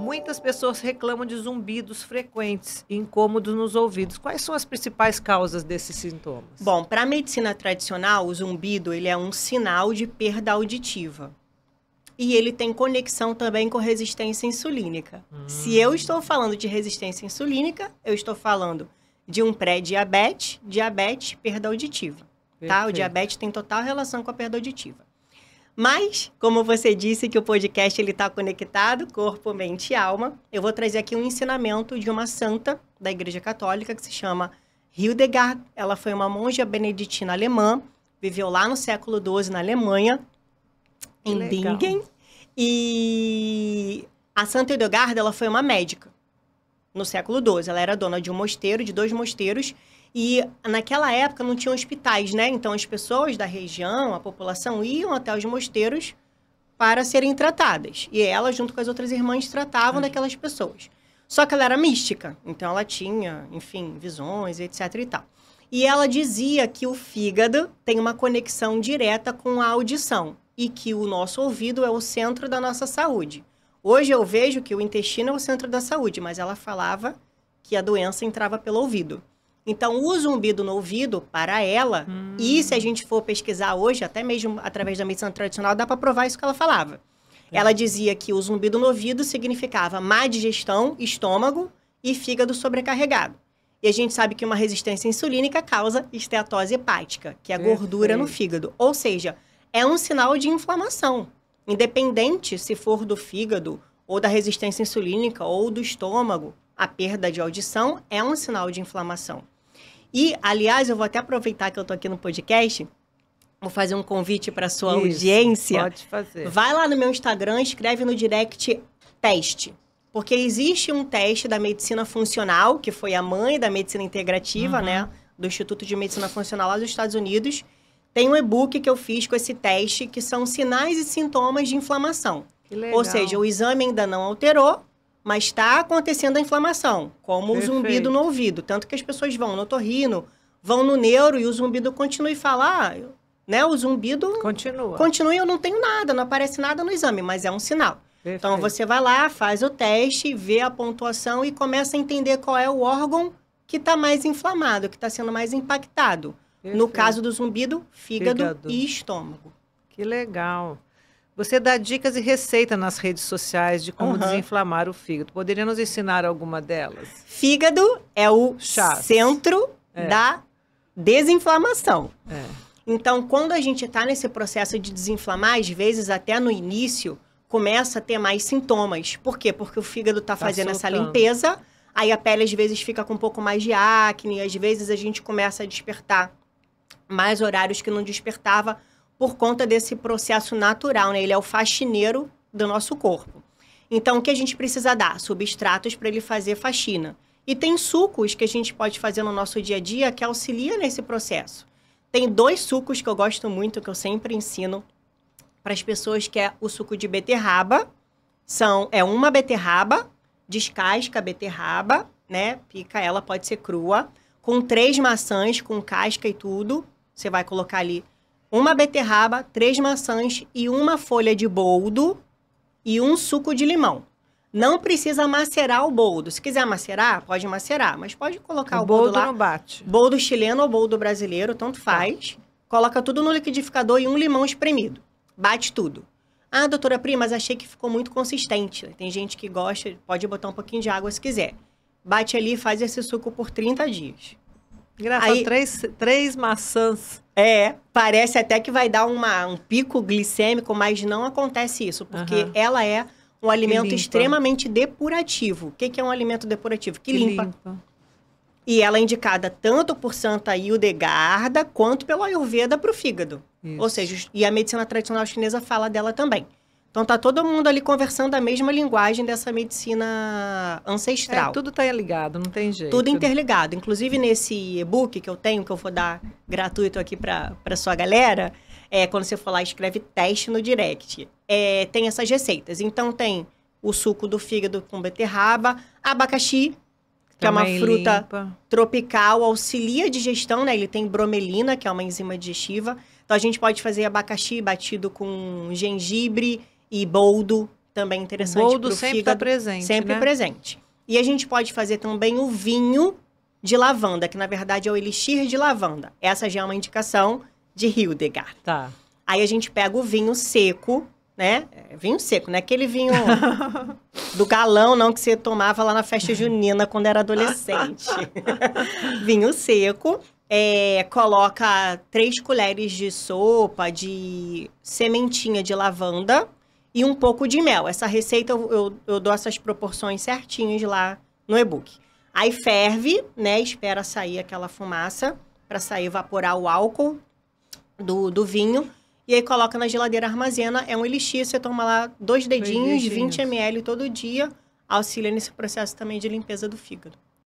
Muitas pessoas reclamam de zumbidos frequentes, incômodos nos ouvidos. Quais são as principais causas desses sintomas? Bom, para a medicina tradicional, o zumbido ele é um sinal de perda auditiva. E ele tem conexão também com resistência insulínica. Hum. Se eu estou falando de resistência insulínica, eu estou falando de um pré-diabetes, diabetes, perda auditiva. Tá? O diabetes tem total relação com a perda auditiva. Mas, como você disse que o podcast ele está conectado, corpo, mente e alma, eu vou trazer aqui um ensinamento de uma santa da Igreja Católica que se chama Hildegard. Ela foi uma monja beneditina alemã, viveu lá no século XII na Alemanha, em Legal. Bingen. E a Santa Hildegard ela foi uma médica no século XII. Ela era dona de um mosteiro, de dois mosteiros, e naquela época não tinha hospitais, né? Então as pessoas da região, a população, iam até os mosteiros para serem tratadas. E ela, junto com as outras irmãs, tratavam daquelas pessoas. Só que ela era mística, então ela tinha, enfim, visões, etc e tal. E ela dizia que o fígado tem uma conexão direta com a audição e que o nosso ouvido é o centro da nossa saúde. Hoje eu vejo que o intestino é o centro da saúde, mas ela falava que a doença entrava pelo ouvido. Então, o zumbido no ouvido, para ela, hum. e se a gente for pesquisar hoje, até mesmo através da medicina tradicional, dá para provar isso que ela falava. É. Ela dizia que o zumbido no ouvido significava má digestão, estômago e fígado sobrecarregado. E a gente sabe que uma resistência insulínica causa esteatose hepática, que é Perfeito. gordura no fígado. Ou seja, é um sinal de inflamação. Independente se for do fígado, ou da resistência insulínica, ou do estômago, a perda de audição é um sinal de inflamação. E, aliás, eu vou até aproveitar que eu estou aqui no podcast Vou fazer um convite para sua Isso, audiência. Pode fazer. Vai lá no meu Instagram, escreve no direct teste. Porque existe um teste da medicina funcional, que foi a mãe da medicina integrativa, uhum. né? Do Instituto de Medicina Funcional lá dos Estados Unidos. Tem um e-book que eu fiz com esse teste, que são sinais e sintomas de inflamação. Ou seja, o exame ainda não alterou, mas está acontecendo a inflamação, como Perfeito. o zumbido no ouvido. Tanto que as pessoas vão no torrino, vão no neuro e o zumbido continua e fala, ah, né, o zumbido... Continua. Continua e eu não tenho nada, não aparece nada no exame, mas é um sinal. Então Perfeito. Então, você vai lá, faz o teste, vê a pontuação e começa a entender qual é o órgão que está mais inflamado, que está sendo mais impactado. Perfeito. No caso do zumbido, fígado, fígado. e estômago. Que legal. Você dá dicas e receita nas redes sociais de como uhum. desinflamar o fígado. Poderia nos ensinar alguma delas? Fígado é o centro é. da desinflamação. É. Então, quando a gente está nesse processo de desinflamar, às vezes até no início começa a ter mais sintomas. Por quê? Porque o fígado está tá fazendo soltando. essa limpeza, aí a pele às vezes fica com um pouco mais de acne, às vezes a gente começa a despertar mais horários que não despertava por conta desse processo natural, né? Ele é o faxineiro do nosso corpo. Então, o que a gente precisa dar? Substratos para ele fazer faxina. E tem sucos que a gente pode fazer no nosso dia a dia que auxilia nesse processo. Tem dois sucos que eu gosto muito, que eu sempre ensino para as pessoas, que é o suco de beterraba. São, é uma beterraba, descasca a beterraba, né? Pica ela, pode ser crua. Com três maçãs, com casca e tudo. Você vai colocar ali uma beterraba, três maçãs e uma folha de boldo e um suco de limão. Não precisa macerar o boldo. Se quiser macerar, pode macerar, mas pode colocar o, o boldo, boldo lá. Boldo bate. Boldo chileno ou boldo brasileiro, tanto tá. faz. Tá. Coloca tudo no liquidificador e um limão espremido. Bate tudo. Ah, doutora Pri, mas achei que ficou muito consistente. Tem gente que gosta, pode botar um pouquinho de água se quiser. Bate ali e faz esse suco por 30 dias. Engraçado, Aí, três, três maçãs. É, parece até que vai dar uma, um pico glicêmico, mas não acontece isso, porque uhum. ela é um alimento extremamente depurativo. O que, que, é um alimento depurativo? Que, que limpa. limpa. E ela é indicada tanto por Santa Hildegarda quanto pela Ayurveda para o fígado. Isso. Ou seja, e a medicina tradicional chinesa fala dela também. Então tá todo mundo ali conversando a mesma linguagem dessa medicina ancestral. É, tudo está ligado, não tem jeito. Tudo interligado. Inclusive nesse e-book que eu tenho, que eu vou dar gratuito aqui para sua galera, é, quando você for lá, escreve teste no direct. É, tem essas receitas. Então tem o suco do fígado com beterraba, abacaxi, que Também é uma fruta limpa. tropical, auxilia a digestão, né? Ele tem bromelina, que é uma enzima digestiva. Então a gente pode fazer abacaxi batido com gengibre e boldo, também interessante. Boldo sempre está presente. Sempre né? presente. E a gente pode fazer também o vinho de lavanda, que na verdade é o elixir de lavanda. Essa já é uma indicação de Hildegard. Tá. Aí a gente pega o vinho seco, né? É, vinho seco, né? Aquele vinho do galão, não, que você tomava lá na festa junina quando era adolescente. vinho seco. É, coloca três colheres de sopa de sementinha de lavanda e um pouco de mel. Essa receita eu, eu, eu dou essas proporções certinhas lá no e-book. Aí ferve, né? Espera sair aquela fumaça para sair evaporar o álcool do, do vinho. E aí coloca na geladeira, armazena. É um elixir, você toma lá dois dedinhos, dois dedinhos. 20 ml todo dia. Auxilia nesse processo também de limpeza do fígado.